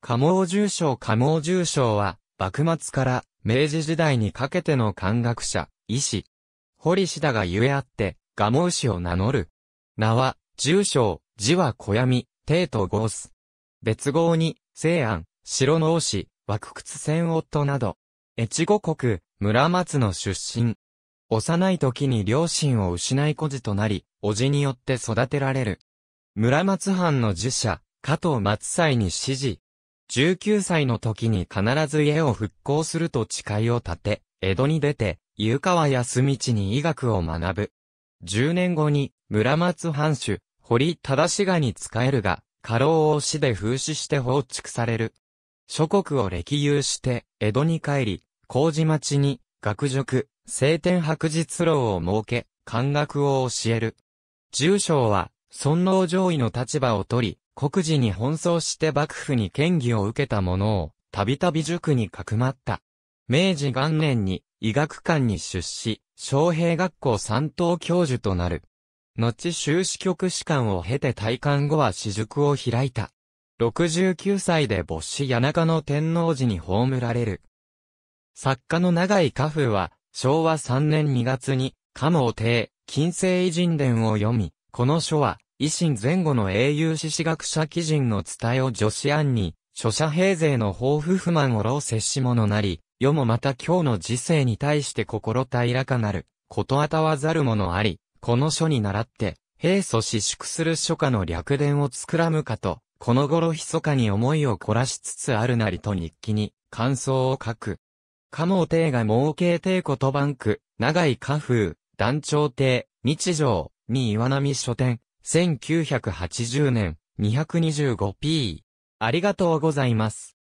加毛重賞加毛重賞は、幕末から明治時代にかけての漢学者、医師。堀氏だがゆえあって、蒲生氏を名乗る。名は、重賞、字は小闇、帝とゴース。別号に、西安、白王子、枠屈戦夫など。越後国、村松の出身。幼い時に両親を失い孤児となり、叔父によって育てられる。村松藩の寺社、加藤松斎に指示、19歳の時に必ず家を復興すると誓いを立て、江戸に出て、湯川康道に医学を学ぶ。10年後に、村松藩主、堀忠志に仕えるが、過労を死で風刺して放逐される。諸国を歴遊して、江戸に帰り、麹町に、学塾、青天白日楼を設け、漢学を教える。住所は、尊王上位の立場を取り、国事に奔走して幕府に権威を受けた者を、たびたび塾にかくまった。明治元年に医学館に出資、昌平学校三等教授となる。後修士局士官を経て退官後は私塾を開いた。69歳で没死谷中の天皇寺に葬られる。作家の長井家風は、昭和3年2月に、鴨を亭、近世偉人伝を読み、この書は、維新前後の英雄史史学者基人の伝えを女子案に、諸者平勢の抱負不満を老接し者なり、世もまた今日の時世に対して心平らかなる、ことあたわざるものあり、この書に倣って、平素私縮する書家の略伝を作らむかと、この頃密かに思いを凝らしつつあるなりと日記に、感想を書く。加茂帝が儲け帝とバンク、長い家風、団長帝、日常、に岩波書店、1980年 225p。ありがとうございます。